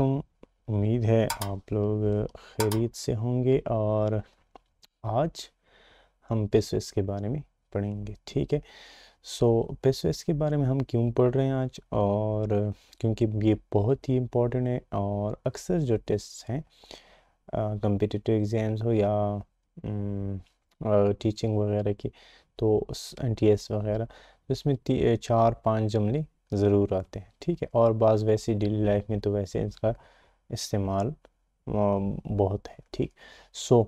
वालेकुम उम्मीद है आप लोग खैरियत से होंगे और आज हम पेसवेस के बारे में पढ़ेंगे ठीक है सो so, पेसवेस के बारे में हम क्यों पढ़ रहे हैं आज और क्योंकि ये बहुत ही इम्पोर्टेंट है और अक्सर जो टेस्ट हैं कम्पिटिटिव एग्ज़ाम्स हो या टीचिंग वगैरह की तो एन टी एस वगैरह इसमें चार पांच जमले ज़रूर आते हैं ठीक है और बाज़ वैसे डेली लाइफ में तो वैसे इसका इस्तेमाल बहुत है ठीक सो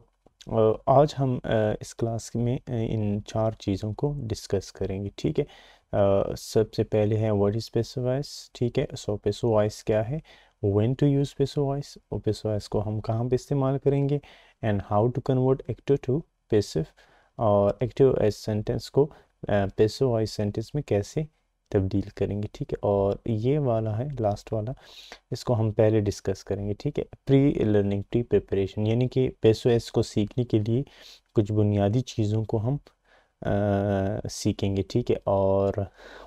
so, आज हम इस क्लास में इन चार चीज़ों को डिस्कस करेंगे ठीक है सबसे पहले है वर्ड स्पेसोवाइस ठीक है सो पेसो वॉइस क्या है when when to use PSOIs और वॉइस को हम कहाँ पे इस्तेमाल करेंगे and how to convert active to passive और एक्टिव एज सेंटेंस को पेसो वॉइस सेंटेंस में कैसे तब्दील करेंगे ठीक है और ये वाला है लास्ट वाला इसको हम पहले डिस्कस करेंगे ठीक है प्री लर्निंग प्री प्रिपरेशन यानी कि पेसो एस को सीखने के लिए कुछ बुनियादी चीज़ों को हम आ, सीखेंगे ठीक है और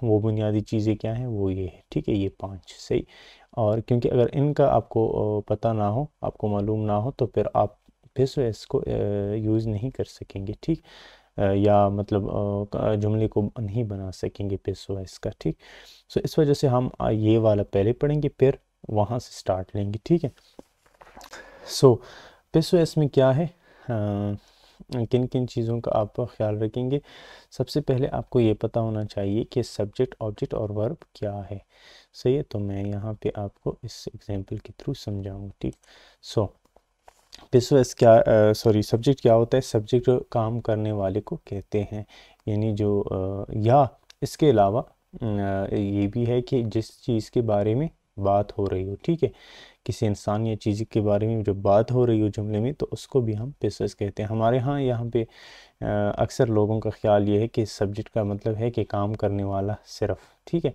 वो बुनियादी चीज़ें क्या हैं वो ये है ठीक है ये पांच सही और क्योंकि अगर इनका आपको पता ना हो आपको मालूम ना हो तो फिर आप पेसो एस को यूज़ नहीं कर सकेंगे ठीक या मतलब जुमले को नहीं बना सकेंगे पेशवा का ठीक सो इस वजह से हम ये वाला पहले पढ़ेंगे फिर वहाँ से स्टार्ट लेंगे ठीक है सो पेशवा में क्या है आ, किन किन चीज़ों का आप ख्याल रखेंगे सबसे पहले आपको ये पता होना चाहिए कि सब्जेक्ट ऑब्जेक्ट और वर्ब क्या है सही है तो मैं यहाँ पे आपको इस एग्जांपल के थ्रू समझाऊँ ठीक सो so, पेशवेस क्या सॉरी सब्जेक्ट क्या होता है सब्जेक्ट काम करने वाले को कहते हैं यानी जो आ, या इसके अलावा ये भी है कि जिस चीज़ के बारे में बात हो रही हो ठीक है किसी इंसान या चीज़ के बारे में जो बात हो रही हो जुमले में तो उसको भी हम पेसस कहते हैं हमारे यहाँ यहाँ पे अक्सर लोगों का ख्याल ये है कि सब्जेक्ट का मतलब है कि काम करने वाला सिर्फ ठीक है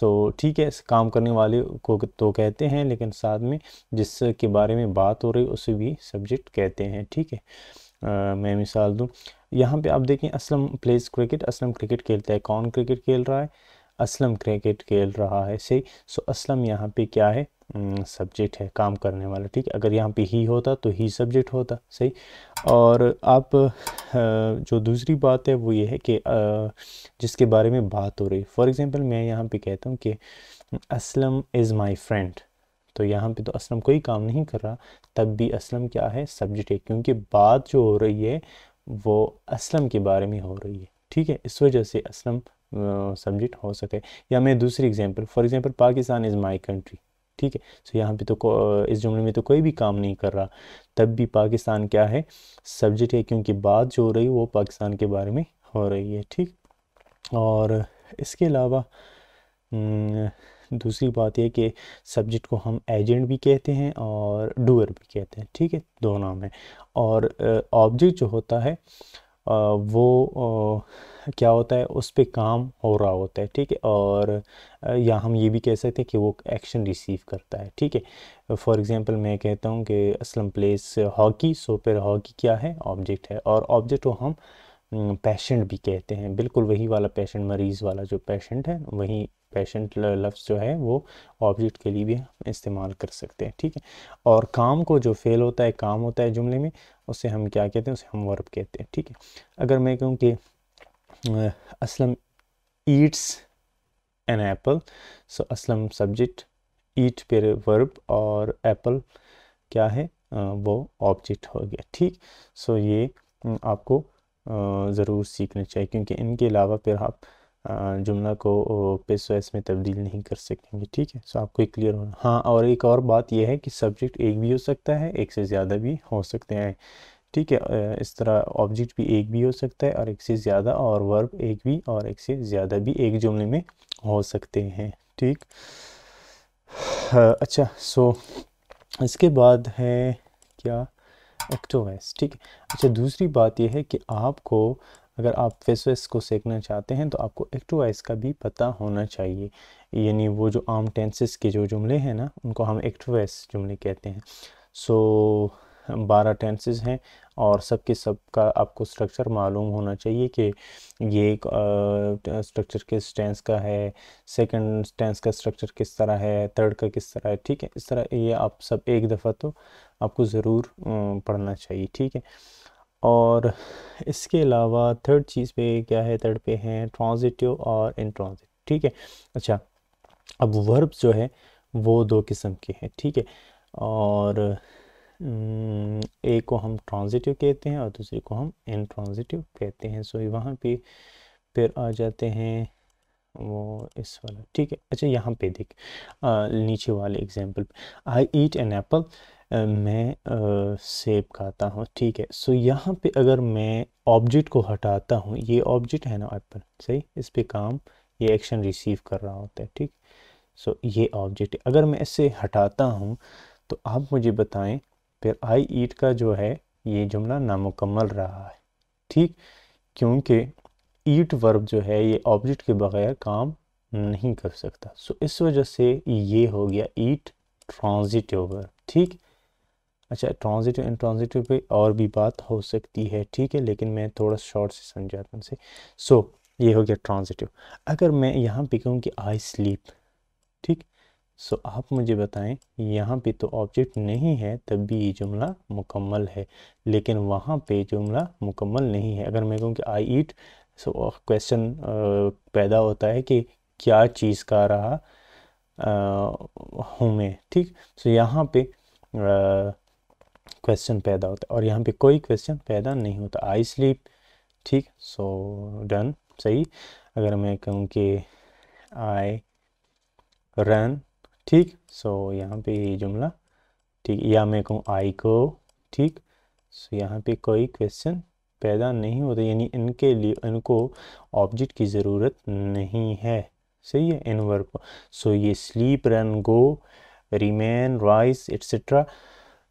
सो ठीक है काम करने वाले को तो कहते हैं लेकिन साथ में जिस के बारे में बात हो रही उसे भी सब्जेक्ट कहते हैं ठीक है आ, मैं मिसाल दूँ यहाँ पे आप देखें Aslam plays cricket Aslam cricket खेलता है कौन क्रिकेट खेल रहा है असलम क्रिकेट खेल रहा है सही सो असलम यहाँ पे क्या है सब्जेक्ट है काम करने वाला ठीक अगर यहाँ पे ही होता तो ही सब्जेक्ट होता सही और आप जो दूसरी बात है वो ये है कि जिसके बारे में बात हो रही फॉर एग्ज़ाम्पल मैं यहाँ पे कहता हूँ कि असलम इज़ माई फ्रेंड तो यहाँ पे तो असलम कोई काम नहीं कर रहा तब भी असलम क्या है सब्जेक्ट है क्योंकि बात जो हो रही है वो असलम के बारे में हो रही है ठीक है इस वजह से असलम सब्जेक्ट हो सकता है या मैं दूसरी example for example Pakistan is my country ठीक है सो यहाँ पे तो इस जुमले में तो कोई भी काम नहीं कर रहा तब भी पाकिस्तान क्या है सब्जेक्ट है क्योंकि बात जो हो रही है वो पाकिस्तान के बारे में हो रही है ठीक और इसके अलावा दूसरी बात यह कि सब्जेक्ट को हम एजेंट भी कहते हैं और डूअर भी कहते हैं ठीक है दो नाम है और ऑब्जेक्ट जो होता है वो क्या होता है उस पर काम हो रहा होता है ठीक है और या हम ये भी कह सकते हैं कि वो एक्शन रिसीव करता है ठीक है फॉर एग्जांपल मैं कहता हूँ कि असलम प्लेस हॉकी सो फिर हॉकी क्या है ऑब्जेक्ट है और ऑब्जेक्ट को हम पेशेंट भी कहते हैं बिल्कुल वही वाला पेशेंट मरीज़ वाला जो पेशेंट है वही पेशेंट लफ्ज़ जो है वो ऑब्जेक्ट के लिए भी हम इस्तेमाल कर सकते हैं ठीक है और काम को जो फेल होता है काम होता है जुमले में उसे हम क्या कहते हैं उसे हम वर्ब कहते हैं ठीक है अगर मैं कहूँ कि Aslam eats an apple so Aslam subject eat पर वर्ब और एप्पल क्या है वो ऑब्जेक्ट हो गया ठीक सो ये आपको ज़रूर सीखना चाहिए क्योंकि इनके अलावा फिर आप जुमला को पेसोस में तब्दील नहीं कर सकेंगे ठीक है सो आपको ये क्लियर होना हाँ और एक और बात यह है कि सब्जेक्ट एक भी हो सकता है एक से ज़्यादा भी हो सकते हैं ठीक है इस तरह ऑब्जेक्ट भी एक भी हो सकता है और एक से ज़्यादा और वर्ब एक भी और एक से ज़्यादा भी एक जुमले में हो सकते हैं ठीक अच्छा सो इसके बाद है क्या एक्टोवैस ठीक है अच्छा दूसरी बात यह है कि आपको अगर आप फेस वेस को सेकना चाहते हैं तो आपको एक्टोवाइज का भी पता होना चाहिए यानी वो जो आम टेंसेस के जो जुमले हैं ना उनको हम एक्टोवाइज जुमले कहते हैं सो बारह टेंसेस हैं और सबके सब का आपको स्ट्रक्चर मालूम होना चाहिए कि ये एक स्ट्रक्चर किस टेंस का है सेकंड टेंस का स्ट्रक्चर किस तरह है थर्ड का किस तरह है ठीक है इस तरह ये आप सब एक दफ़ा तो आपको ज़रूर पढ़ना चाहिए ठीक है और इसके अलावा थर्ड चीज़ पे क्या है थर्ड पे हैं ट्रांजिटिव और इनट्रांजिटिव ठीक है अच्छा अब वर्ब्स जो है वो दो किस्म के हैं ठीक है और एक को हम ट्रांजिटिव कहते हैं और दूसरे को हम इनट्रांजिटिव कहते हैं सो वहाँ पे फिर आ जाते हैं वो इस वाला ठीक है अच्छा यहाँ पे देख आ, नीचे वाले example I eat an apple मैं सेब खाता हूँ ठीक है सो यहाँ पे अगर मैं ऑब्जेक्ट को हटाता हूँ ये ऑब्जेक्ट है ना एप्पल सही इस पर काम ये एक्शन रिसीव कर रहा होता है ठीक सो ये ऑब्जेक्ट अगर मैं इसे हटाता हूँ तो आप मुझे बताएं फिर आई ईट का जो है ये जुमला नामुकम्मल रहा है ठीक क्योंकि ईट वर्ब जो है ये ऑब्जेक्ट के बगैर काम नहीं कर सकता सो इस वजह से ये हो गया ईट ट्रांजिटिव वर्ब ठीक अच्छा ट्रांजिटिव इन ट्रांजिटिव पे और भी बात हो सकती है ठीक है लेकिन मैं थोड़ा शॉर्ट से समझाता हूँ से सो so, ये हो गया ट्रांजिटिव अगर मैं यहाँ पे कहूँ कि आई स्लीप ठीक सो so, आप मुझे बताएं यहाँ पे तो ऑब्जेक्ट नहीं है तब भी ये जुमला मुकम्मल है लेकिन वहाँ पे जुमला मुकम्मल नहीं है अगर मैं कहूँ कि आई ईट सो क्वेश्चन पैदा होता है कि क्या चीज़ का रहा हूँ मैं ठीक सो so, यहाँ पे आ, क्वेश्चन पैदा होता है और यहाँ पे कोई क्वेश्चन पैदा नहीं होता आई स्लीप ठीक सो डन सही अगर मैं कहूँ कि आई रन ठीक सो यहाँ पे ये जुमला ठीक या मैं कहूँ आई को ठीक सो यहाँ पे कोई क्वेश्चन पैदा नहीं होता यानी इनके लिए इनको ऑब्जेक्ट की ज़रूरत नहीं है सही है इन वर्क सो ये sleep run go remain rise etcetera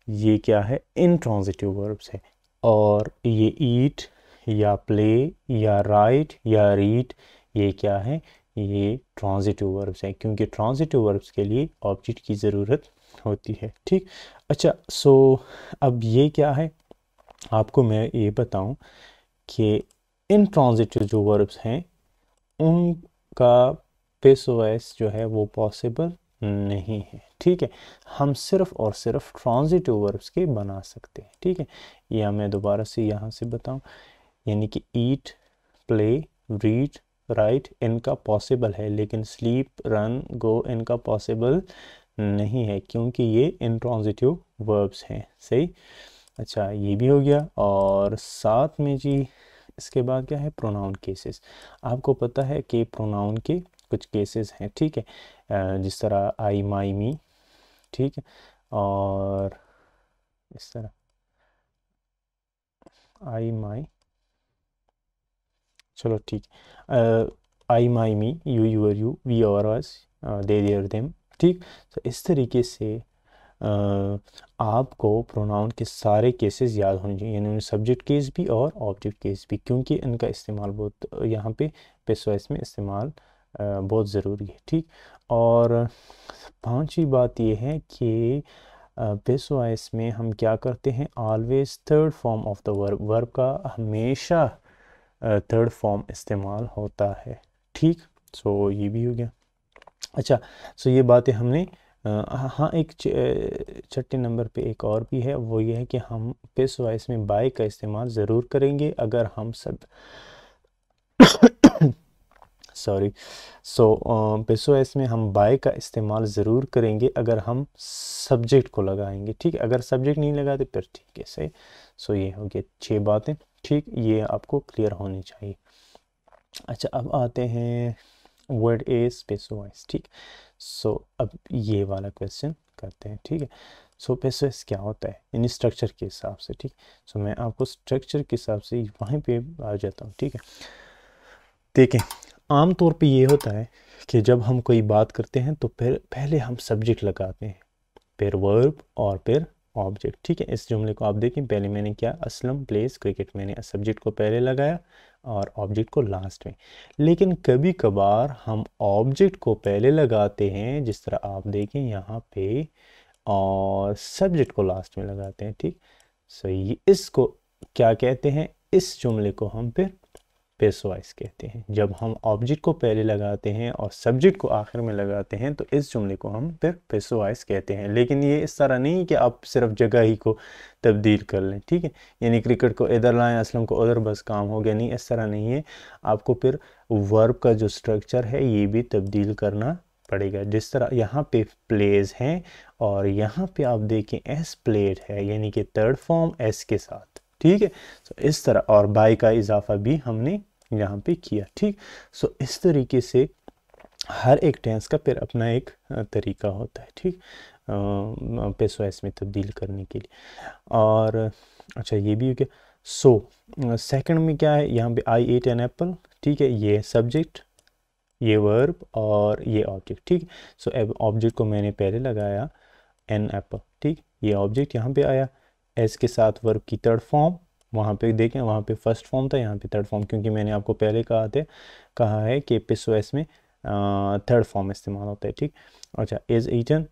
ये क्या है इनट्रांजिटिव वर्ब्स है और ये ईट या प्ले या राइट या रीड ये क्या है ये ट्रांजिटिव वर्ब्स हैं क्योंकि ट्रांजिटिव वर्ब्स के लिए ऑब्जेक्ट की ज़रूरत होती है ठीक अच्छा सो अब ये क्या है आपको मैं ये बताऊं कि इन ट्रांजिटिव जो वर्ब्स हैं उनका पेसोएस जो है वो पॉसिबल नहीं है ठीक है हम सिर्फ और सिर्फ ट्रांजिटिव वर्ब्स के बना सकते हैं ठीक है या मैं दोबारा से यहाँ से बताऊँ यानी कि ईट प्ले रीड राइट इनका पॉसिबल है लेकिन स्लीप रन गो इनका पॉसिबल नहीं है क्योंकि ये इन ट्रांज़िटिव वर्ब्स हैं सही अच्छा ये भी हो गया और साथ में जी इसके बाद क्या है प्रोनाउन केसेस आपको पता है कि प्रोनाउन के कुछ केसेस हैं ठीक है जिस तरह आई माई मी ठीक है और इस तरह आई माई चलो ठीक I my me you your you we are us they their them ठीक तो इस तरीके से uh, आपको प्रोनाउन के सारे केसेस याद होने चाहिए यानी उन्हें सब्जेक्ट केस भी और ऑब्जेक्ट केस भी क्योंकि इनका इस्तेमाल बहुत यहाँ पे पेशवाइस में इस्तेमाल बहुत ज़रूरी है ठीक और पांचवी बात यह है कि वाइस में हम क्या करते हैं always third form of the verb verb का हमेशा थर्ड फॉर्म इस्तेमाल होता है ठीक सो so, ये भी हो गया अच्छा सो so ये बातें हमने हाँ एक छठे नंबर पे एक और भी है वो ये है कि हम पेसोआइस में बाय का इस्तेमाल ज़रूर करेंगे अगर हम सब सॉरी सो पेसो एस में हम बाय का इस्तेमाल ज़रूर करेंगे अगर हम सब्जेक्ट को लगाएंगे ठीक है अगर सब्जेक्ट नहीं लगाते तो फिर ठीक है सही सो ये हो गया छः बातें ठीक ये आपको क्लियर होनी चाहिए अच्छा अब आते हैं वर्ड ए पेसो वाइस ठीक सो अब ये वाला क्वेश्चन करते हैं ठीक है सो पेसोस क्या होता है इन स्ट्रक्चर के हिसाब से ठीक सो मैं आपको स्ट्रक्चर के हिसाब से वहीं पर आ जाता हूँ ठीक है देखें आम तौर पे ये होता है कि जब हम कोई बात करते हैं तो फिर पहले हम सब्जेक्ट लगाते हैं फिर वर्ब और फिर ऑब्जेक्ट ठीक है इस जुमले को आप देखें पहले मैंने क्या असलम प्लेस क्रिकेट मैंने सब्जेक्ट को पहले लगाया और ऑब्जेक्ट को लास्ट में लेकिन कभी कभार हम ऑब्जेक्ट को पहले लगाते हैं जिस तरह आप देखें यहाँ पे और सब्जेक्ट को लास्ट में लगाते हैं ठीक सो ये इसको क्या कहते हैं इस जुमले को हम फिर पेसवाइज कहते हैं जब हम ऑब्जेक्ट को पहले लगाते हैं और सब्जेक्ट को आखिर में लगाते हैं तो इस जुमले को हम फिर पेसवाइज कहते हैं लेकिन ये इस तरह नहीं कि आप सिर्फ जगह ही को तब्दील कर लें ठीक है यानी क्रिकेट को इधर लाएं असलम को उधर बस काम हो गया नहीं इस तरह नहीं है आपको फिर वर्ब का जो स्ट्रक्चर है ये भी तब्दील करना पड़ेगा जिस तरह यहाँ पे प्लेज हैं और यहाँ पे आप देखें एस प्लेड है यानी कि थर्ड फॉर्म एस के साथ ठीक है तो इस तरह और बाई का इजाफा भी हमने यहाँ पे किया ठीक सो इस तरीके से हर एक टेंस का फिर अपना एक तरीका होता है ठीक एस में तब्दील करने के लिए और अच्छा ये भी हो गया सो सेकंड में क्या है यहाँ पे आई एट एन एप्पल ठीक है ये सब्जेक्ट ये वर्ब और ये ऑब्जेक्ट ठीक सो ऑब्जेक्ट को मैंने पहले लगाया एन एप्पल ठीक ये ऑब्जेक्ट यहाँ पे आया एस के साथ वर्ब की थर्ड फॉर्म वहाँ पे देखें वहाँ पे फर्स्ट फॉर्म था यहाँ पे थर्ड फॉर्म क्योंकि मैंने आपको पहले कहा थे कहा है कि एपिसोएस में थर्ड फॉर्म इस्तेमाल होता है ठीक अच्छा इज़ ईटन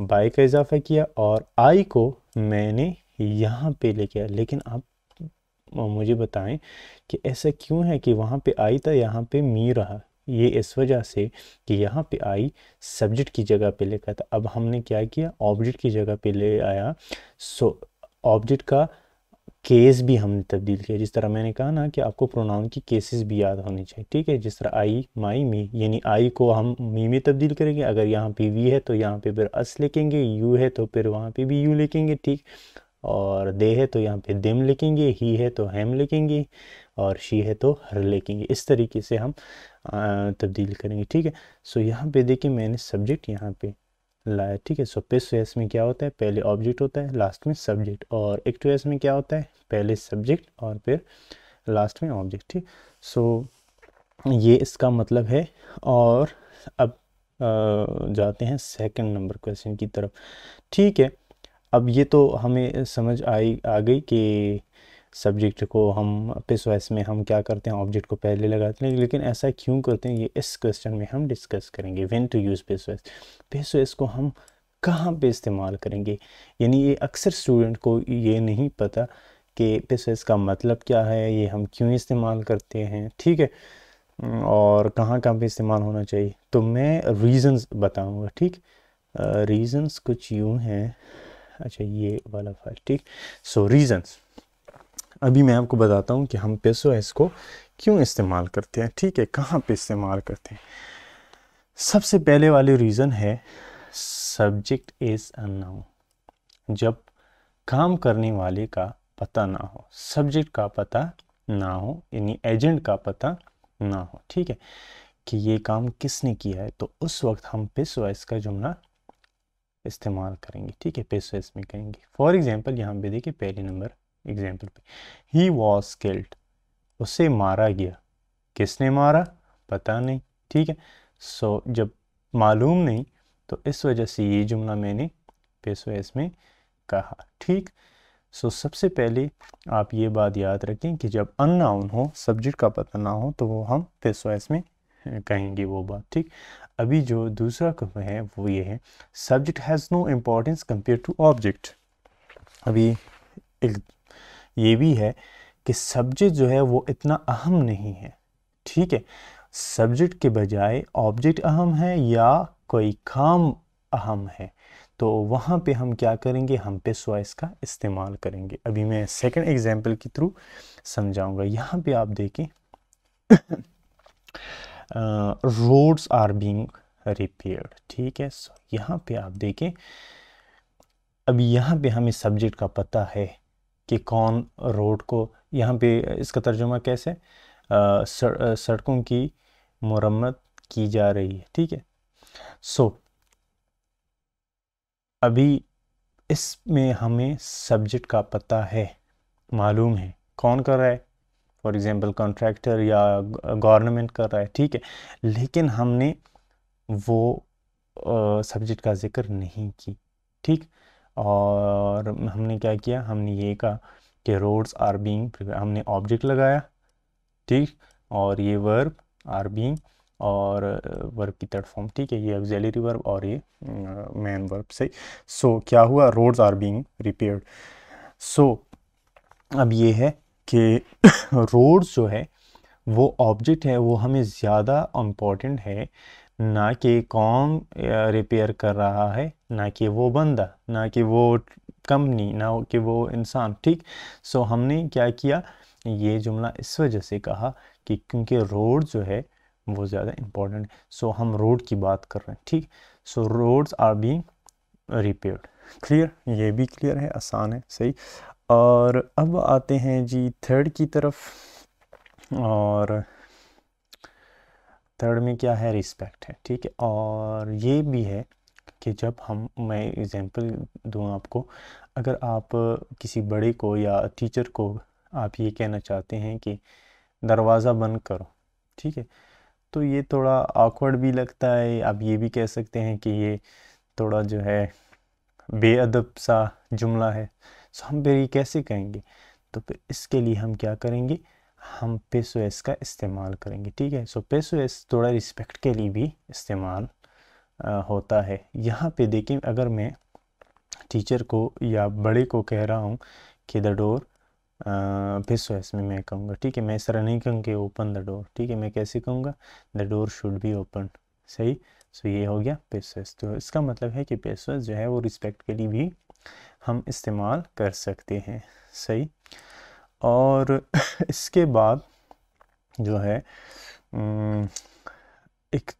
बाई का इजाफा किया और आई को मैंने यहाँ पे ले किया लेकिन आप मुझे बताएं कि ऐसा क्यों है कि वहाँ पे आई था यहाँ पे मी रहा ये इस वजह से कि यहाँ पे आई सब्जेक्ट की जगह पे लेकर था अब हमने क्या किया ऑब्जेक्ट की जगह पे ले आया सो ऑब्जेक्ट का केस भी हमने तब्दील किया जिस तरह मैंने कहा ना कि आपको प्रोनाउन की केसेस भी याद होनी चाहिए ठीक है जिस तरह आई माई मी यानी आई को हम मी में तब्दील करेंगे अगर यहाँ पे वी है तो यहाँ पे फिर अस लिखेंगे यू है तो फिर वहाँ पे भी यू लिखेंगे ठीक और दे है तो यहाँ पे दिम लिखेंगे ही है तो हैम लिखेंगे और शी है तो हर लिखेंगे इस तरीके से हम तब्दील करेंगे ठीक है सो यहाँ पे देखिए मैंने सब्जेक्ट यहाँ पे लाया ठीक है सो पिस एस में क्या होता है पहले ऑब्जेक्ट होता है लास्ट में सब्जेक्ट और एक्ट एस में क्या होता है पहले सब्जेक्ट और फिर लास्ट में ऑब्जेक्ट ठीक सो ये इसका मतलब है और अब जाते हैं सेकंड नंबर क्वेश्चन की तरफ ठीक है अब ये तो हमें समझ आई आ गई कि सब्जेक्ट को हम पिसवाइस में हम क्या करते हैं ऑब्जेक्ट को पहले लगाते हैं लेकिन ऐसा क्यों करते हैं ये इस क्वेश्चन में हम डिस्कस करेंगे when to use passive passive को हम कहाँ पे इस्तेमाल करेंगे यानी ये अक्सर स्टूडेंट को ये नहीं पता कि पिसवाइस का मतलब क्या है ये हम क्यों इस्तेमाल करते हैं ठीक है और कहाँ कहाँ पर इस्तेमाल होना चाहिए तो मैं रीज़न्स बताऊँगा ठीक रीज़न्स कुछ यूँ हैं अच्छा ये वाला फाइल ठीक सो रीज़न्स अभी मैं आपको बताता हूँ कि हम पेसो एस को क्यों इस्तेमाल करते हैं ठीक है कहाँ पे इस्तेमाल करते हैं सबसे पहले वाले रीज़न है सब्जेक्ट इज़ अननाउन जब काम करने वाले का पता ना हो सब्जेक्ट का पता ना हो यानी एजेंट का पता ना हो ठीक है कि ये काम किसने किया है तो उस वक्त हम पेसो एस का जुमला इस्तेमाल करेंगे ठीक है पेसो एस में करेंगे फॉर एग्जांपल यहाँ पे देखिए पहले नंबर एग्जाम्पल पे ही वॉज किल्ड उसे मारा गया किसने मारा पता नहीं ठीक है सो so, जब मालूम नहीं तो इस वजह से ये जुमला मैंने पेशवेस में कहा ठीक सो so, सबसे पहले आप ये बात याद रखें कि जब अननाउन हो सब्जेक्ट का पता ना हो तो वो हम पेशवेस में कहेंगे वो बात ठीक अभी जो दूसरा है वो ये है subject has no importance compare to object अभी एक ये भी है कि सब्जेक्ट जो है वो इतना अहम नहीं है ठीक है सब्जेक्ट के बजाय ऑब्जेक्ट अहम है या कोई काम अहम है तो वहाँ पे हम क्या करेंगे हम पे स्वाइस का इस्तेमाल करेंगे अभी मैं सेकंड एग्जांपल के थ्रू समझाऊंगा यहाँ पे आप देखें रोड्स आर बीइंग रिपेयर ठीक है सो यहाँ पे आप देखें अभी यहाँ पे हमें सब्जेक्ट का पता है कि कौन रोड को यहाँ पे इसका तर्जुमा कैसे सड़कों की मरम्मत की जा रही है ठीक है सो अभी इसमें हमें सब्जेक्ट का पता है मालूम है कौन कर रहा है फॉर एग्ज़ाम्पल कॉन्ट्रैक्टर या गवर्नमेंट कर रहा है ठीक है लेकिन हमने वो सब्जेक्ट का जिक्र नहीं की ठीक और हमने क्या किया हमने ये कहा कि रोड्स आर बीइंग हमने ऑब्जेक्ट लगाया ठीक और ये वर्ब आर बीइंग और वर्ब की थर्ड फॉर्म ठीक है ये ऑक्जेलरी वर्ब और ये मैन वर्ब से सो क्या हुआ roads are being repaired so अब ये है कि रोड्स जो है वो ऑब्जेक्ट है वो हमें ज़्यादा इम्पॉर्टेंट है ना कि कौम रिपेयर कर रहा है ना कि वो बंदा ना कि वो कंपनी ना कि वो इंसान ठीक सो हमने क्या किया ये जुमला इस वजह से कहा कि क्योंकि रोड जो है वो ज़्यादा इम्पोर्टेंट है सो हम रोड की बात कर रहे हैं ठीक so roads are being repaired clear ये भी क्लियर है आसान है सही और अब आते हैं जी थर्ड की तरफ और थर्ड में क्या है रिस्पेक्ट है ठीक है और ये भी है कि जब हम मैं एग्ज़ाम्पल दूँ आपको अगर आप किसी बड़े को या टीचर को आप ये कहना चाहते हैं कि दरवाज़ा बंद करो ठीक है तो ये थोड़ा ऑकवर्ड भी लगता है आप ये भी कह सकते हैं कि ये थोड़ा जो है बेअदब सा जुमला है सो हम फिर ये कैसे कहेंगे तो फिर इसके लिए हम क्या करेंगे हम पेसो एस का इस्तेमाल करेंगे ठीक है सो पेसो एस थोड़ा रिस्पेक्ट के लिए भी इस्तेमाल होता है यहाँ पे देखें अगर मैं टीचर को या बड़े को कह रहा हूँ कि द डोर पेसो एस में मैं कहूँगा ठीक है मैं इस तरह नहीं कहूँगा ओपन द डोर ठीक है मैं कैसे कहूँगा the door should be open सही सो ये हो गया पेसो एस तो इसका मतलब है कि पेसोस जो है वो रिस्पेक्ट के लिए भी हम इस्तेमाल कर सकते हैं सही और इसके बाद जो है एक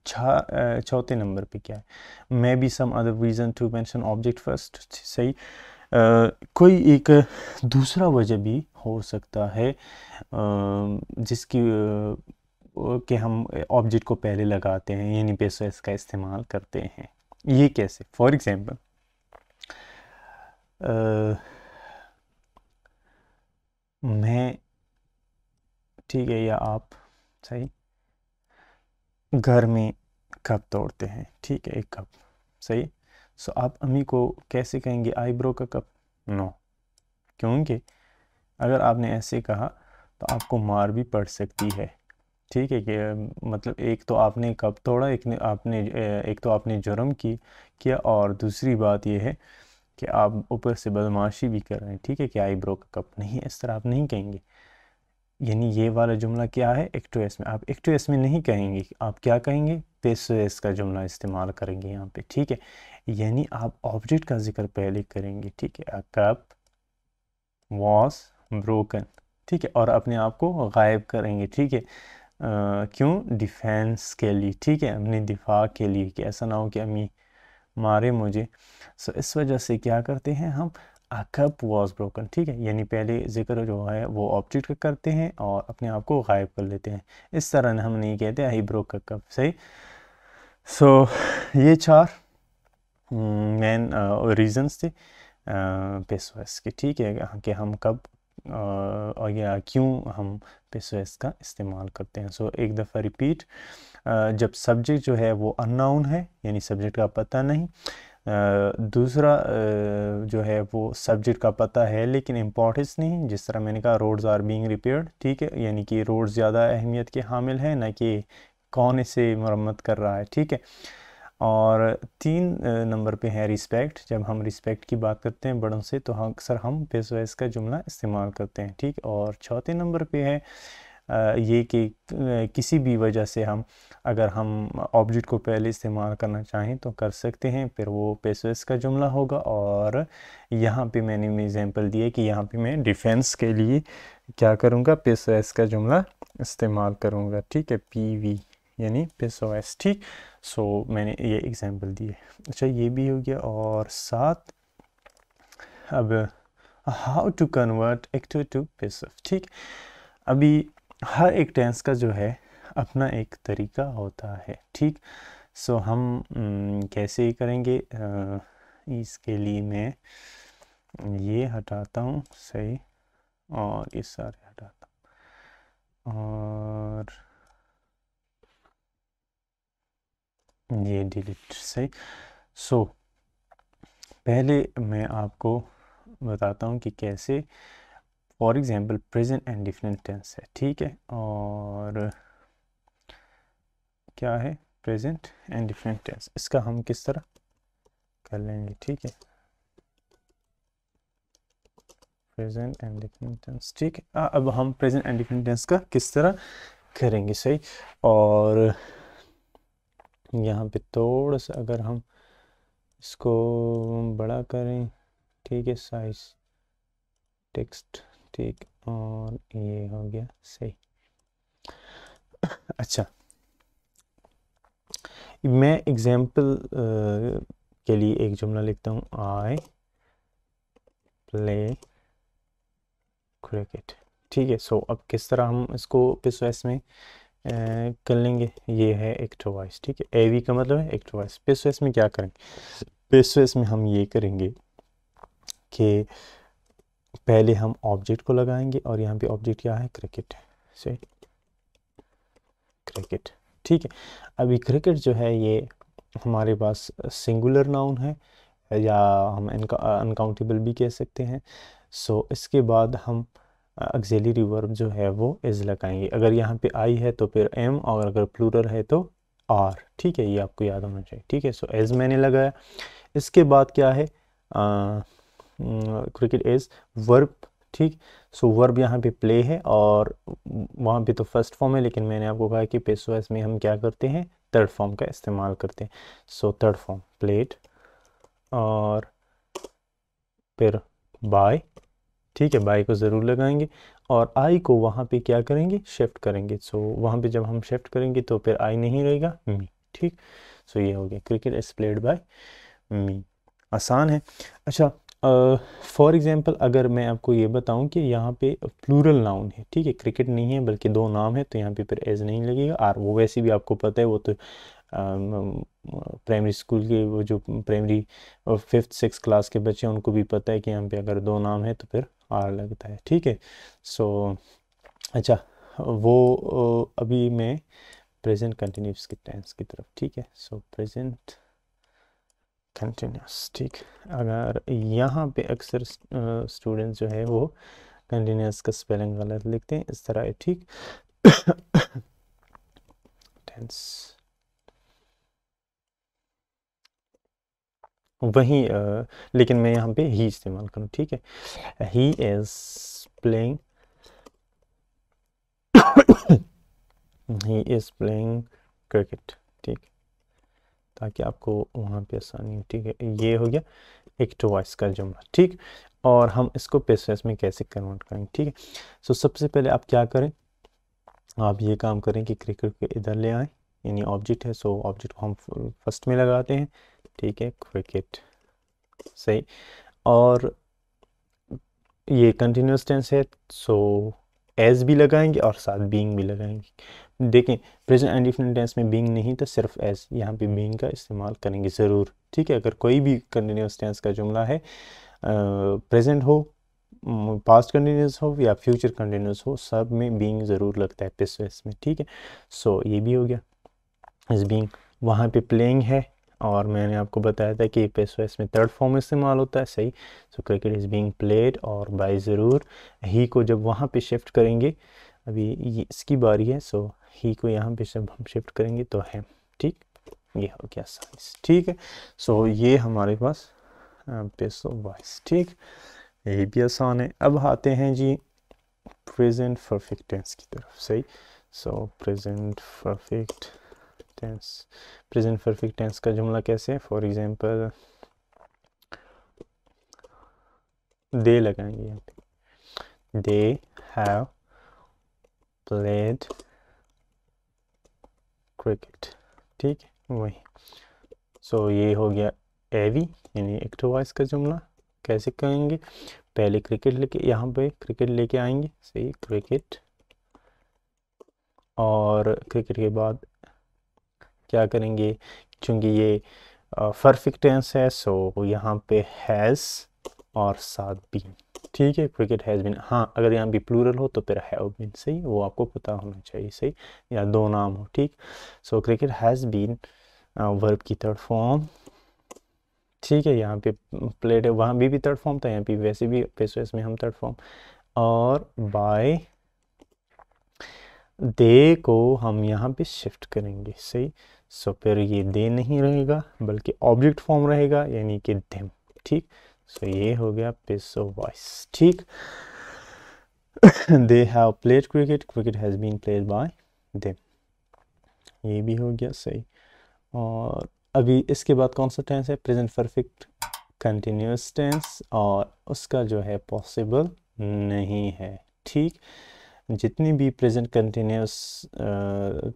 चौथे नंबर पे क्या है maybe some other reason to mention object first सही कोई एक दूसरा वजह भी हो सकता है जिसकी के हम ऑब्जेक्ट को पहले लगाते हैं यानी पैसा इसका इस्तेमाल करते हैं ये कैसे फॉर एग्ज़ाम्पल मैं ठीक है या आप सही घर में कप तोड़ते हैं ठीक है एक कप सही सो आप अम्मी को कैसे कहेंगे आईब्रो का कप नो क्योंकि अगर आपने ऐसे कहा तो आपको मार भी पड़ सकती है ठीक है कि मतलब एक तो आपने कप तोड़ा एक ने आपने एक तो आपने जुर्म की किया और दूसरी बात यह है कि आप ऊपर से बदमाशी भी कर रहे हैं ठीक है कि आईब्रो का कप नहीं है इस तरह आप नहीं कहेंगे यानी ये वाला जुमला क्या है एक्टोएस तो में आप एक्टोएस तो में नहीं कहेंगे आप क्या कहेंगे एस का जुमला इस्तेमाल करेंगे यहाँ पे ठीक है यानी आप ऑब्जेक्ट का जिक्र पहले करेंगे ठीक है कप वॉस ब्रोकन ठीक है और अपने आप को गायब करेंगे ठीक है क्यों डिफेंस के लिए ठीक है अपने दिफा के लिए कि ऐसा ना हो कि अमी मारे मुझे सो so, इस वजह से क्या करते हैं हम अ कप वॉज ब्रोकन ठीक है यानी पहले जिक्र जो है वो ऑब्जेक्ट का करते हैं और अपने आप को गायब कर लेते हैं इस तरह हम नहीं कहते आई ब्रोक कप सही सो so, ये चार मेन हम्म, रीजंस uh, थे पेशवास uh, के ठीक है कि हम कब और या क्यों हम पेशेस का इस्तेमाल करते हैं सो so, एक दफ़ा रिपीट जब सब्जेक्ट जो है वो अननाउन है यानी सब्जेक्ट का पता नहीं दूसरा जो है वो सब्जेक्ट का पता है लेकिन इम्पोर्टेंस नहीं जिस तरह मैंने कहा रोड्स आर बीइंग रिपेयर्ड ठीक है यानी कि रोड ज़्यादा अहमियत के हामिल हैं ना कि कौन इसे मरम्मत कर रहा है ठीक है और तीन नंबर पे है रिस्पेक्ट जब हम रिस्पेक्ट की बात करते हैं बड़ों से तो अक्सर हम पेशवाइस का जुमला इस्तेमाल करते हैं ठीक और चौथे नंबर पे है ये कि किसी भी वजह से हम अगर हम ऑब्जेक्ट को पहले इस्तेमाल करना चाहें तो कर सकते हैं फिर वो पेशवेस का जुमला होगा और यहाँ पे मैंने एग्जांपल दिया कि यहाँ पे मैं डिफेंस के लिए क्या करूँगा पेशवेस का जुमला इस्तेमाल करूँगा ठीक है पी वी यानी एस ठीक सो मैंने ये एग्ज़ाम्पल दिए अच्छा ये भी हो गया और साथ अब how to convert active to passive ठीक अभी हर एक टेंस का जो है अपना एक तरीका होता है ठीक सो so, हम न, कैसे करेंगे आ, इसके लिए मैं ये हटाता हूँ सही और ये सारे हटाता हूँ और ये डिलीट से सो so, पहले मैं आपको बताता हूँ कि कैसे for example present indefinite tense है ठीक है और क्या है प्रेजेंट एंड डिफरेंट टेंस इसका हम किस तरह कर लेंगे ठीक है प्रेजेंट एंड डिफरेंट टेंस ठीक है अब हम प्रेजेंट एंड डिफरेंट टेंस का किस तरह करेंगे सही और यहाँ पे थोड़ा सा अगर हम इसको बड़ा करें ठीक है साइज टेक्स्ट ठीक और ये हो गया सही अच्छा मैं एग्जाम्पल के लिए एक जुमला लिखता हूँ आई प्ले क्रिकेट ठीक है सो अब किस तरह हम इसको पिसोएस में कर लेंगे ये है एक्ट्रोवाइस ठीक है एवी का मतलब है एक्ट्रोवाइस स्पेसवेस में क्या करेंगे स्पेसवेस में हम ये करेंगे कि पहले हम ऑब्जेक्ट को लगाएंगे और यहाँ पे ऑब्जेक्ट क्या है क्रिकेट सही क्रिकेट ठीक है अभी क्रिकेट जो है ये हमारे पास सिंगुलर नाउन है या हम अनकाउंटेबल भी कह सकते हैं सो इसके बाद हम अक्जेली रिवर्ब जो है वो इज़ लगाएंगे अगर यहाँ पे आई है तो फिर एम और अगर प्लूरल है तो आर ठीक है ये आपको याद होना चाहिए ठीक है सो एज मैंने लगाया इसके बाद क्या है क्रिकेट एज वर्ब ठीक सो वर्ब यहाँ पे प्ले है और वहाँ पे तो फर्स्ट फॉर्म है लेकिन मैंने आपको कहा कि पेशवास में हम क्या करते हैं थर्ड फॉर्म का इस्तेमाल करते हैं सो थर्ड फॉर्म प्लेट और फिर बाय ठीक है बाई को ज़रूर लगाएंगे और आई को वहाँ पे क्या करेंगे शिफ्ट करेंगे सो so, वहाँ पे जब हम शिफ्ट करेंगे तो फिर आई नहीं रहेगा मी ठीक सो so, ये हो गया cricket is played by me आसान है अच्छा फॉर एग्ज़ाम्पल अगर मैं आपको ये बताऊं कि यहाँ पे प्लूरल नाउन है ठीक है क्रिकेट नहीं है बल्कि दो नाम है तो यहाँ पे फिर एज नहीं लगेगा आर वो वैसे भी आपको पता है वो तो प्राइमरी स्कूल के वो जो प्राइमरी फिफ्थ सिक्स क्लास के बच्चे हैं उनको भी पता है कि यहाँ पे अगर दो नाम है तो फिर आर लगता है ठीक है सो अच्छा वो अभी मैं प्रेजेंट कंटिन्यूस की टेंस की तरफ ठीक है सो प्रेजेंट कंटिन्यूस ठीक अगर यहाँ पे अक्सर स्टूडेंट जो है वो कंटिन्यूस का स्पेलिंग गलत लिखते हैं इस तरह है ठीक टेंस वहीं लेकिन मैं यहाँ पे ही इस्तेमाल करूँ ठीक है he is playing he is playing cricket ठीक ताकि आपको वहाँ पे आसानी हो ठीक है ये हो गया एक टू का जुमला ठीक और हम इसको पेसेस में कैसे कन्वर्ट करेंगे ठीक है सो सबसे पहले आप क्या करें आप ये काम करें कि क्रिकेट को इधर ले आएँ यानी ऑब्जेक्ट है सो ऑब्जेक्ट को हम फर्स्ट में लगाते हैं ठीक है क्रिकेट सही और ये कंटिन्यूस टेंस है सो एज भी लगाएंगे और साथ बींग भी लगाएंगे देखें प्रेजेंट एंड टेंस में बींग नहीं तो सिर्फ एज यहाँ पे बींग का इस्तेमाल करेंगे ज़रूर ठीक है अगर कोई भी कंटिन्यूस टेंस का जुमला है प्रेजेंट हो पास्ट कंटिन्यूस हो या फ्यूचर कंटिन्यूस हो सब में बींग ज़रूर लगता है पिस में ठीक है सो so, ये भी हो गया इस बींग वहाँ पे प्लेइंग है और मैंने आपको बताया था कि पेसो इसमें थर्ड फॉर्म इस्तेमाल होता है सही so cricket is being played और बाई ज़रूर ही को जब वहाँ पे शिफ्ट करेंगे अभी ये इसकी बारी है सो ही को यहाँ पे जब हम शिफ्ट करेंगे तो है ठीक ये हो गया साइज ठीक है सो ये हमारे पास पेसो वाइस ठीक ये भी आसान है अब आते हैं जी प्रेजेंट परफेक्ट टेंस की तरफ सही so present perfect tense present perfect tense का जुमला कैसे फॉर एग्जांपल दे लगाएंगे यहाँ दे हैव प्लेड क्रिकेट ठीक है वही सो so, ये हो गया एवी यानी एक्टिवाइज तो का जुमला कैसे कहेंगे पहले क्रिकेट लेके यहाँ पे क्रिकेट लेके आएंगे सही क्रिकेट और क्रिकेट के बाद क्या करेंगे चूँकि ये परफेक्ट टेंस है सो यहाँ पे हैज़ और साथ बीन ठीक है क्रिकेट हैज़ बीन हाँ अगर यहाँ भी प्लूरल हो तो फिर हैव बीन सही वो आपको पता होना चाहिए सही या दो नाम हो ठीक so cricket has been verb की थर्ड फॉर्म ठीक है यहाँ पे प्लेट है वहाँ भी भी थर्ड फॉर्म था यहाँ पे वैसे भी वैसे इसमें हम थर्ड फॉर्म और बाय दे को हम यहाँ पे शिफ्ट करेंगे सही सो फिर ये दे नहीं रहेगा बल्कि ऑब्जेक्ट फॉर्म रहेगा यानी कि देम ठीक सो so, ये हो गया पिस वॉइस ठीक they have played cricket cricket has been played by them ये भी हो गया सही और अभी इसके बाद कौन सा टेंस है प्रेजेंट परफेक्ट कंटिन्यूस टेंस और उसका जो है पॉसिबल नहीं है ठीक जितनी भी प्रेजेंट कंटिन्यूस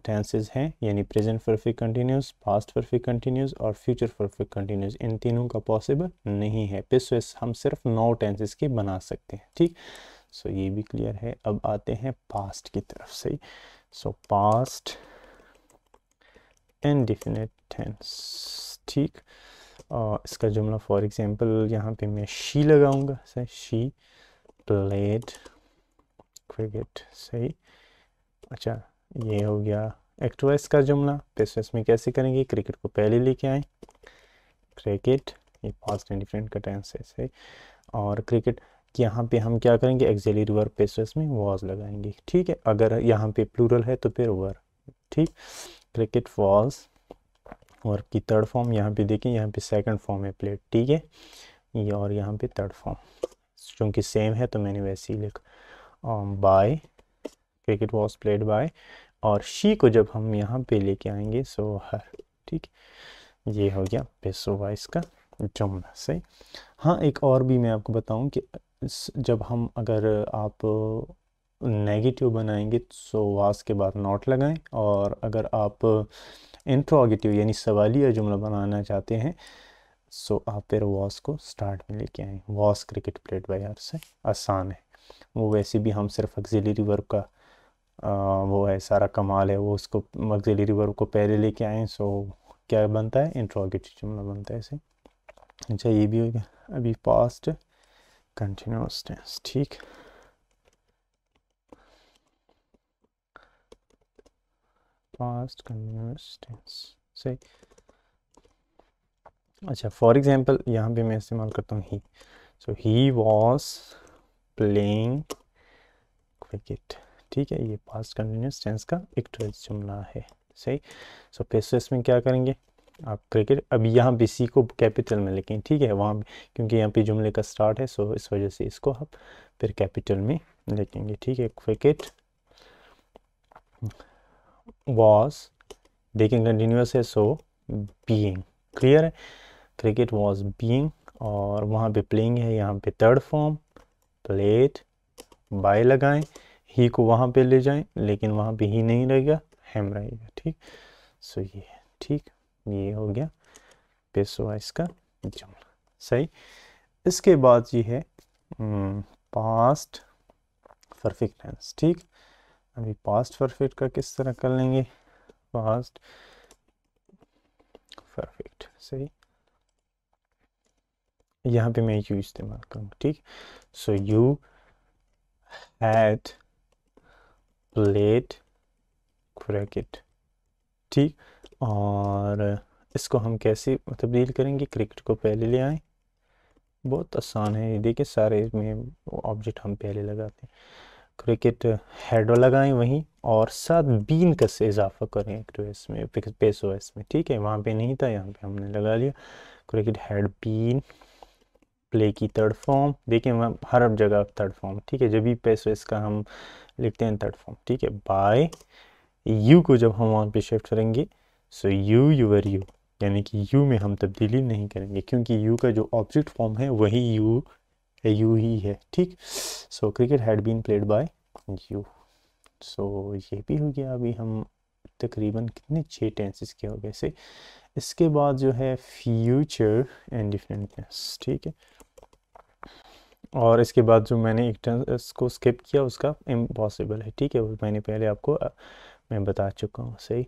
टेंसेज हैं यानी present perfect continuous past perfect continuous और फ्यूचर परफेक्ट कंटिन्यूस इन तीनों का पॉसिबल नहीं है पिसवेस हम सिर्फ नौ टेंसेज के बना सकते हैं ठीक सो so, ये भी क्लियर है अब आते हैं पास्ट की तरफ से सो पास्ट इनडिफिनिट टेंस ठीक और इसका जुमला फॉर एग्जांपल यहाँ पे मैं शी लगाऊंगा शी प्लेड फ्रिगेट सही अच्छा ये हो गया एक्टवाइस का जुमला पेशवेस में कैसे करेंगे क्रिकेट को पहले लेके आए क्रिकेट ये पास्ट एंड डिफरेंट का टेंस है सही और क्रिकेट यहाँ पे हम क्या करेंगे एक्जेलरी वर्ब पेशवेस में वॉज लगाएंगे ठीक है अगर यहाँ पे प्लूरल है तो फिर वर ठीक क्रिकेट वॉज वर्ब की थर्ड फॉर्म यहाँ पे देखें यहाँ पे सेकंड फॉर्म है प्लेट ठीक है ये और यहाँ पे थर्ड फॉर्म क्योंकि सेम है तो मैंने वैसे ही लिखा by cricket was played by और शी को जब हम यहाँ पे लेके आएंगे सो हर ठीक ये हो गया वाइस का जुमला सही हाँ एक और भी मैं आपको बताऊँ कि जब हम अगर आप नेगेटिव बनाएंगे सो वास के बाद नॉट लगाएं और अगर आप इंट्रोगेटिव यानी सवालिया जुमला बनाना चाहते हैं सो आप फिर वॉस को स्टार्ट में लेके आएँ was cricket played by her से आसान है वो वैसे भी हम सिर्फ ऑक्जिलरी वर्ब का आ, वो है सारा कमाल है वो उसको ऑक्जिलरी वर्ब को पहले लेके आए सो क्या बनता है इंट्रोगेटिव जुमला बनता है ऐसे अच्छा ये भी हो गया अभी पास्ट कंटिन्यूस टेंस ठीक पास्ट कंटिन्यूस टेंस सही अच्छा फॉर एग्ज़ाम्पल यहाँ पे मैं इस्तेमाल करता हूँ he so he was playing cricket ठीक है ये पास्ट कंटिन्यूस टेंस का एक जुमला है सही सो पेसेस इसमें क्या करेंगे आप क्रिकेट अभी यहाँ बी सी को कैपिटल में लिखें ठीक है वहाँ क्योंकि यहाँ पे जुमले का स्टार्ट है सो इस वजह से इसको आप फिर कैपिटल में लिखेंगे ठीक है क्रिकेट वॉज देखें कंटिन्यूस है सो बीइंग क्लियर है क्रिकेट वॉज बीइंग और वहाँ पे प्लेइंग है यहाँ पे थर्ड फॉर्म प्लेट बाय लगाएं ही को वहाँ पे ले जाएं लेकिन वहाँ पे ही नहीं रहेगा हेम रहेगा ठीक सो ये ठीक ये हो गया पेशवा का जमला सही इसके बाद ये है पास्ट परफेक्ट टेंस ठीक अभी पास्ट परफेक्ट का किस तरह कर लेंगे पास्ट परफेक्ट सही यहाँ पे मैं यू इस्तेमाल करूँ ठीक so you had played cricket ठीक और इसको हम कैसे तब्दील करेंगे क्रिकेट को पहले ले आए बहुत आसान है ये देखिए सारे में ऑब्जेक्ट हम पहले लगाते हैं क्रिकेट हेडो लगाएं वहीं और साथ बीन का से इजाफा करें एक एक्टोएस तो में पेसोएस में ठीक है वहाँ पे नहीं था यहाँ पे हमने लगा लिया क्रिकेट हेड बीन प्ले की थर्ड फॉर्म देखें हर जगह थर्ड फॉर्म ठीक है जब भी पेस वेस का हम लिखते हैं थर्ड फॉर्म ठीक है बाय यू को जब हम वहाँ पे शिफ्ट करेंगे सो यू यूवर यू यानी कि यू में हम तब्दीली नहीं करेंगे क्योंकि यू का जो ऑब्जेक्ट फॉर्म है वही यू यू ही है ठीक so cricket had been played by you so ये भी हो गया अभी हम तकरीबन कितने छः टेंसेस के हो गए से इसके बाद जो है फ्यूचर एंड डिफरेंटनेस ठीक है और इसके बाद जो मैंने एक टर्न इसको स्किप किया उसका इम्पॉसिबल है ठीक है वो मैंने पहले आपको मैं बता चुका हूँ सही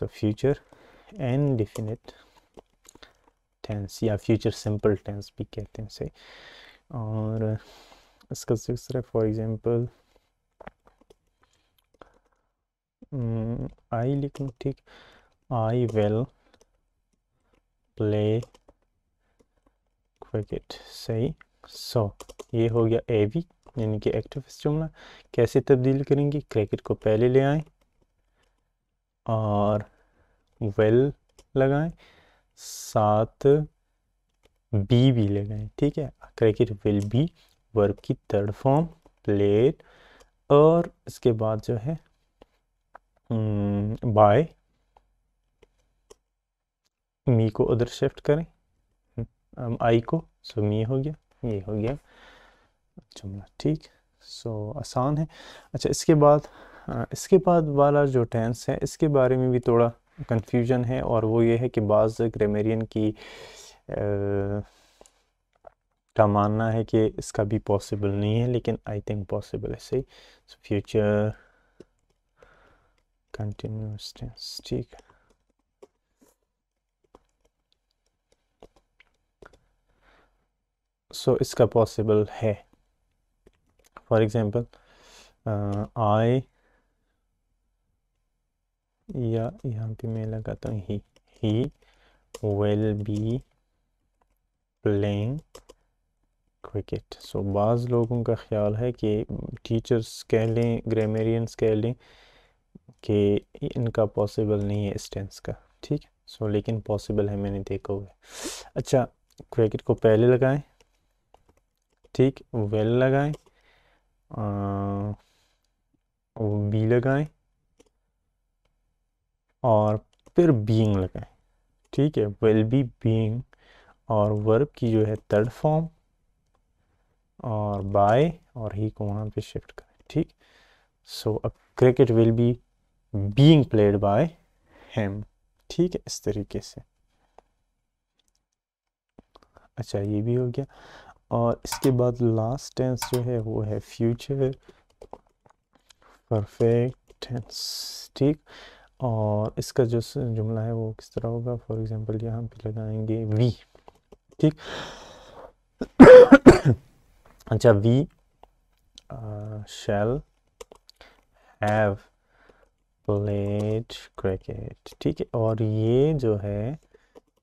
so future indefinite tense या फ्यूचर सिंपल टेंस भी कहते हैं सही और इसका दूसरा फॉर एग्ज़ाम्पल आई लिखूँ ठीक आई विल प्ले क्रिकेट सही सो ये हो गया ए वी यानी कि एक्टिव जुमला कैसे तब्दील करेंगे क्रैकेट को पहले ले आए और वेल लगाएं साथ बी भी लगाएं ठीक है क्रैकेट विल बी वर्ब की थर्ड फॉर्म प्लेट और इसके बाद जो है बाय हम्म, मी को उधर शिफ्ट करें आई हम्म, um, को सो मी हो गया ये हो गया जुमला ठीक सो आसान है अच्छा इसके बाद इसके बाद वाला जो टेंस है इसके बारे में भी थोड़ा कन्फ्यूजन है और वो ये है कि बाज़ ग्रेमेरियन की का मानना है कि इसका भी पॉसिबल नहीं है लेकिन आई थिंक पॉसिबल है सही फ्यूचर कंटिन्यूस टेंस ठीक है सो इसका पॉसिबल है फॉर एग्ज़ाम्पल आई या यहाँ पे मैं लगाता हूँ he he will be playing cricket so बाज़ लोगों का ख्याल है कि टीचर्स कह लें ग्रामेरियंस कह लें कि इनका पॉसिबल नहीं है इस टेंस का ठीक है so, सो लेकिन पॉसिबल है मैंने देखा हुआ अच्छा क्रिकेट को पहले लगाएं ठीक वेल लगाएं बी लगाएं और फिर बीइंग लगाएं ठीक है वेल बी बीइंग और वर्ब की जो है थर्ड फॉर्म और बाय और ही को वहां पे शिफ्ट करें ठीक so uh cricket will be being played by him ठीक है इस तरीके से अच्छा ये भी हो गया और इसके बाद लास्ट टेंस जो है वो है फ्यूचर परफेक्ट टेंस ठीक और इसका जो जुमला है वो किस तरह होगा फॉर एग्जांपल यहाँ पे लगाएंगे वी ठीक अच्छा we shall have played cricket ठीक है और ये जो है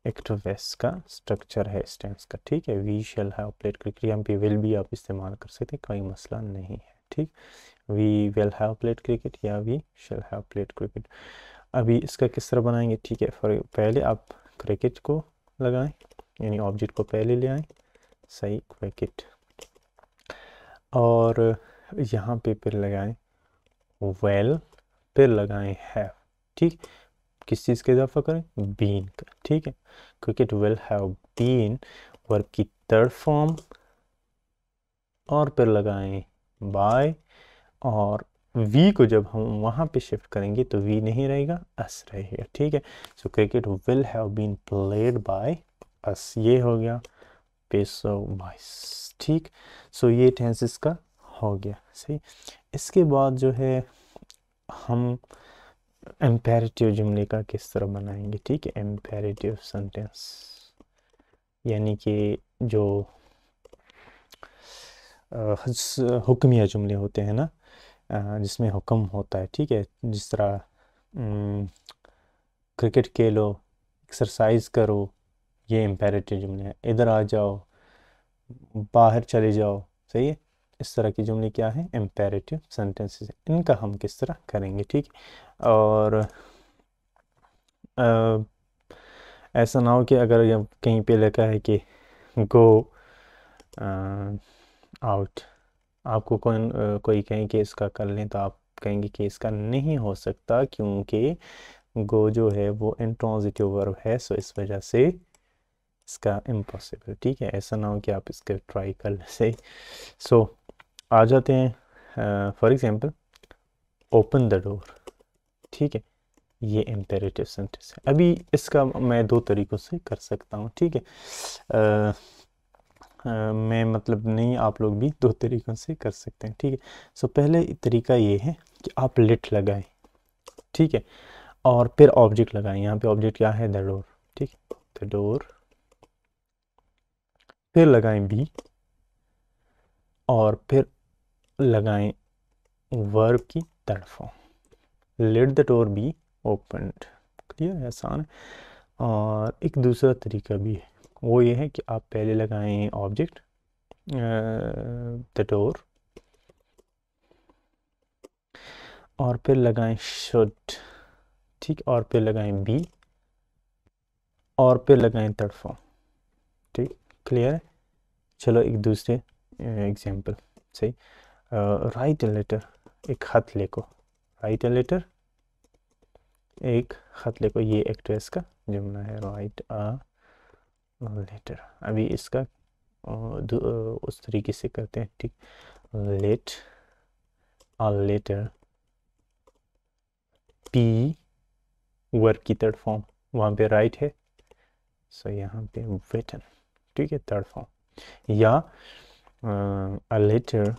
एक्टोवेस्का स्ट्रक्चर है स्टेम्स का ठीक है we shall have played cricket भी विल भी आप इस्तेमाल कर सकते हैं कोई मसला नहीं है ठीक we will have played cricket या we shall have played cricket अभी इसका किस तरह बनाएंगे ठीक है फॉर पहले आप क्रिकेट को लगाएं यानी ऑब्जेक्ट को पहले ले आएँ सही क्रिकेट और यहाँ पे फिर लगाएं वेल well, फिर लगाएं हैव ठीक किस चीज़ का इजाफा करें बीन का ठीक है cricket will have been verb की थर्ड फॉर्म और फिर लगाएं बाय और वी को जब हम वहां पे शिफ्ट करेंगे तो वी नहीं रहेगा अस रहेगा ठीक है so cricket will have been played by us ये हो गया पेसो बाइस ठीक सो ये टेंस इसका हो गया सही इसके बाद जो है हम एम्पेरेटिव जुमले का किस तरह बनाएंगे ठीक है एम्पेरेटिव सेंटेंस यानी कि जो हुक्मिया जुमले होते हैं ना जिसमें हुक्म होता है ठीक है जिस तरह क्रिकेट खेलो एक्सरसाइज करो ये एम्पेरेटिव जुमले हैं इधर आ जाओ बाहर चले जाओ सही है इस तरह के जुमले क्या हैं इम्पेरेटिव सेंटेंसेस इनका हम किस तरह करेंगे ठीक और आ, ऐसा ना हो कि अगर कहीं पे लिखा है कि गो आउट आपको कौन को, कोई कहें कि इसका कर लें तो आप कहेंगे कि इसका नहीं हो सकता क्योंकि गो जो है वो इंट्रॉजिटिव वर्ब है सो इस वजह से इसका इम्पॉसिबल ठीक है ऐसा ना हो कि आप इसका ट्राई कर ले सो आ जाते हैं for example open the door ठीक है ये इम्पेरेटिव सेंटेंस है अभी इसका मैं दो तरीक़ों से कर सकता हूँ ठीक है मैं मतलब नहीं आप लोग भी दो तरीक़ों से कर सकते हैं ठीक है सो पहले तरीका ये है कि आप लिट लगाएं ठीक है और फिर ऑब्जेक्ट लगाएं यहाँ पे ऑब्जेक्ट क्या है द डोर ठीक द डोर फिर लगाएं बी और फिर लगाएं वर्ब की तरफों let the door be opened clear आसान और एक दूसरा तरीका भी है वो ये है कि आप पहले लगाएं ऑब्जेक्ट द डोर और फिर लगाएं शुड ठीक और फिर लगाएं बी और फिर लगाएं तड़फों ठीक क्लियर है चलो एक दूसरे एग्जांपल सही राइट a एक खत ले को राइट ए लेटर एक खत ले को ये एक्ट्रेस का जुमला है राइट अ लेटर अभी इसका उस तरीके से करते हैं ठीक let a letter be verb की थर्ड फॉर्म वहाँ पे राइट है सो यहाँ पे वेटन ठीक है थर्ड फॉर्म या a letter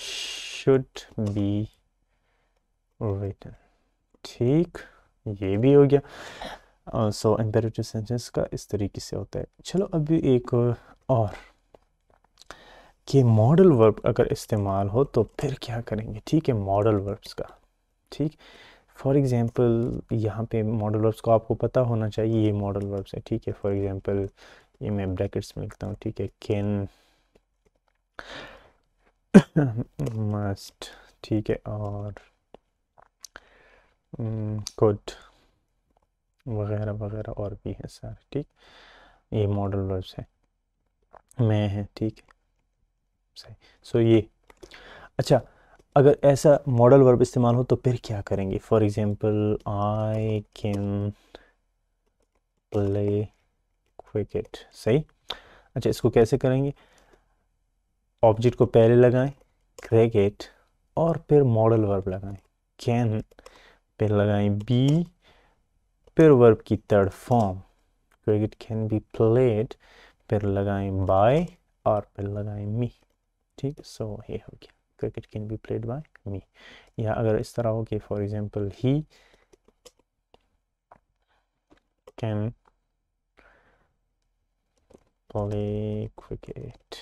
should be written ठीक ये भी हो गया सो एम्पेरेटिव सेंटेंस का इस तरीके से होता है चलो अभी एक और कि मॉडल वर्ब अगर इस्तेमाल हो तो फिर क्या करेंगे ठीक है मॉडल वर्ब्स का ठीक फॉर एग्ज़ाम्पल यहाँ पे मॉडल वर्ब्स को आपको पता होना चाहिए ये मॉडल वर्ब्स है ठीक है फॉर एग्ज़ाम्पल ये मैं ब्रैकेट्स में लिखता हूँ ठीक है कैन मस्ट ठीक है और गुड हम्म, वगैरह वगैरह और भी हैं सारे ठीक ये मॉडल वर्ब्स है मैं है ठीक है सही सो ये अच्छा अगर ऐसा मॉडल वर्ब इस्तेमाल हो तो फिर क्या करेंगे for example I can play cricket सही अच्छा इसको कैसे करेंगे ऑब्जेक्ट को पहले लगाएं क्रेगेट और फिर मॉडल वर्ब लगाएं कैन फिर लगाएं बी फिर वर्ब की third form cricket can be played फिर लगाएं बाय और फिर लगाएं मी ठीक सो so, ये हो गया cricket can be played by me या अगर इस तरह हो कि for example he can play cricket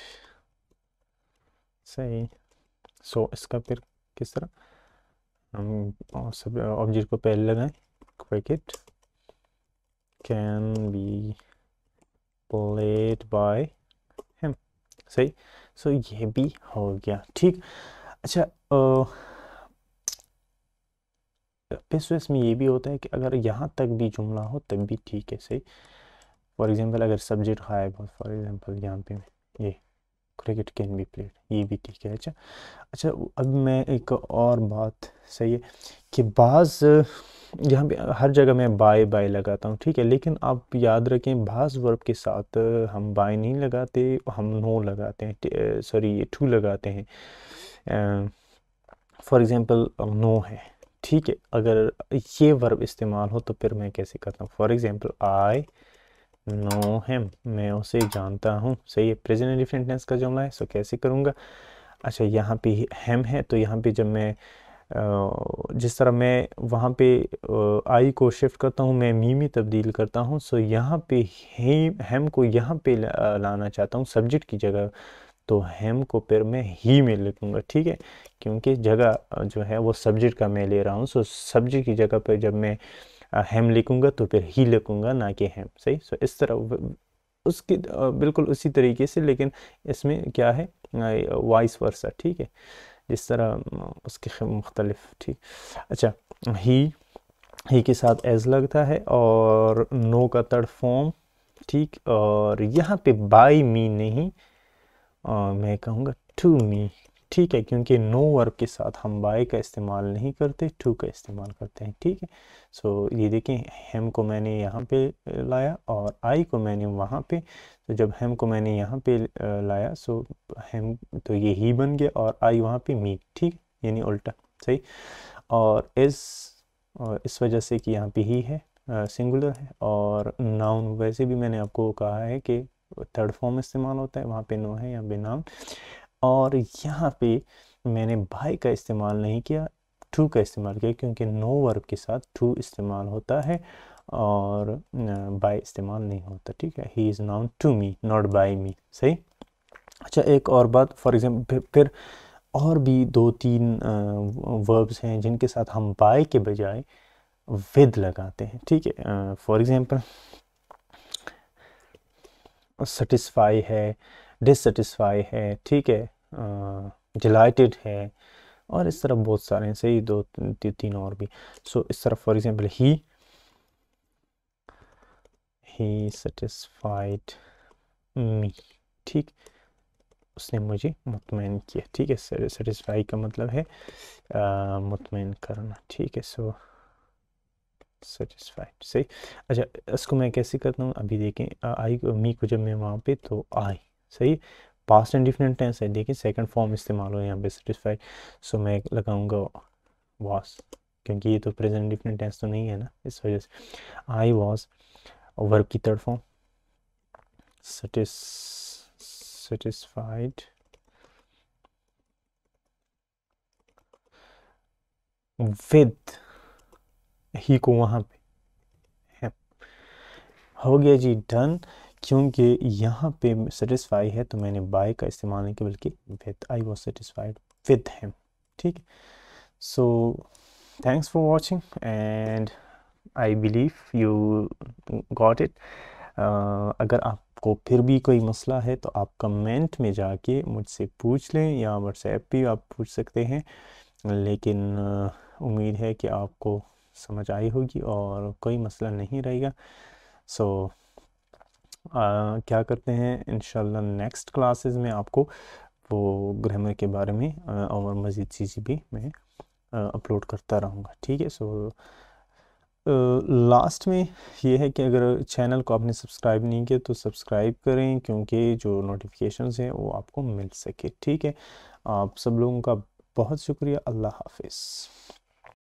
सही सो इसका फिर किस तरह हम सब ऑब्जेक्ट को पहले लगाएं cricket can be played by him सही सो so, ये भी हो गया ठीक अच्छा पिस वेस में ये भी होता है कि अगर यहाँ तक भी जुमला हो तब भी ठीक है सही फॉर एग्ज़ाम्पल अगर सब्जेक्ट खाए हो फॉर एग्ज़ाम्पल यहाँ पे ये क्रिकेट कैन बी प्लेड ये भी ठीक है अच्छा अच्छा अब मैं एक और बात सही है कि बाज़ यहाँ पे हर जगह मैं बाय बाय लगाता हूँ ठीक है लेकिन आप याद रखें बाज़ वर्ब के साथ हम बाय नहीं लगाते हम नो लगाते हैं सॉरी ये टू लगाते हैं फॉर एग्ज़ाम्पल नो है ठीक है अगर ये वर्ब इस्तेमाल हो तो फिर मैं कैसे करता हूँ for example I know him मैं उसे जानता हूँ सही है प्रेजेंट डिफरेंट का जुमला है सो कैसे करूँगा अच्छा यहाँ पे हेम है तो यहाँ पे जब मैं जिस तरह मैं वहाँ पे आई को शिफ्ट करता हूँ मैं मीमी तब्दील करता हूँ सो यहाँ पे हेम हेम को यहाँ पे लाना चाहता हूँ सब्जेक्ट की जगह तो हेम को फिर मैं ही में लिखूँगा ठीक है क्योंकि जगह जो है वो सब्जेक्ट का मैं ले रहा हूँ सो सब्जेक्ट की जगह पर जब मैं हेम लिखूँगा तो फिर ही लिखूंगा ना कि हेम सही सो इस तरह उसकी बिल्कुल उसी तरीके से लेकिन इसमें क्या है वाइस वर्सा ठीक है जिस तरह उसके मुख्तलिफ ठीक अच्छा ही ही के साथ एज लगता है और नो का तर्ड फॉर्म ठीक और यहाँ पे बाई मी नहीं और मैं कहूँगा टू मी ठीक है क्योंकि नो वर्ब के साथ हम बाय का इस्तेमाल नहीं करते टू का इस्तेमाल करते हैं ठीक है सो so, ये देखें हेम को मैंने यहाँ पे लाया और आई को मैंने वहाँ पे तो जब हेम को मैंने यहाँ पे लाया सो हेम तो ये ही बन गया और आई वहाँ पे मी ठीक यानी उल्टा सही और इस और इस वजह से कि यहाँ पे ही है सिंगुलर है और नाउन वैसे भी मैंने आपको कहा है कि थर्ड फॉर्म इस्तेमाल होता है वहाँ पे नो है यहाँ पे नाउन और यहाँ पे मैंने भाई का इस्तेमाल नहीं किया टू का इस्तेमाल किया क्योंकि नो वर्ब के साथ टू इस्तेमाल होता है और बाय इस्तेमाल नहीं होता ठीक है he is known to me not by me सही अच्छा एक और बात फॉर एग्जाम्पल फिर और भी दो तीन वर्ब्स हैं जिनके साथ हम बाय के बजाय विद लगाते हैं ठीक है फॉर एग्ज़ाम्पल सेटिस्फाई है डिसटिस्फाई है ठीक है डिलइटेड है और इस तरह बहुत सारे हैं सही दो ती, तीन और भी सो so, इस तरह for example he he satisfied me ठीक उसने मुझे मुतमिन किया ठीक है सेटिस्फाई का मतलब है मुतमिन करना ठीक है सो सेटिस्फाइड सही अच्छा इसको मैं कैसे करता हूँ अभी देखें आई मी को जब मैं वहाँ पे तो आई सही पास्ट एंड डिफरेंट टेंस है देखिए सेकंड फॉर्म इस्तेमाल हो यहाँ पे सेटिस्फाइड सो मैं लगाऊंगा वॉस क्योंकि ये तो प्रेजेंट डिफरेंट टेंस तो नहीं है ना इस वजह से आई वॉज वर्ब की third form satisfied with he को वहां पे हो गया जी डन क्योंकि यहाँ पे सेटिस्फाई है तो मैंने बाय का इस्तेमाल नहीं किया बल्कि with I was satisfied with him ठीक so thanks for watching and I believe you got it अगर आपको फिर भी कोई मसला है तो आप कमेंट में जाके मुझसे पूछ लें या व्हाट्सएप भी आप पूछ सकते हैं लेकिन uh, उम्मीद है कि आपको समझ आई होगी और कोई मसला नहीं रहेगा सो so, क्या करते हैं इन नेक्स्ट क्लासेस में आपको वो ग्रामर के बारे में आ, और मज़ीद चीज़ें भी मैं अपलोड करता रहूँगा ठीक है सो लास्ट में ये है कि अगर चैनल को आपने सब्सक्राइब नहीं किया तो सब्सक्राइब करें क्योंकि जो नोटिफिकेशंस हैं वो आपको मिल सके ठीक है आप सब लोगों का बहुत शुक्रिया अल्लाह हाफिज़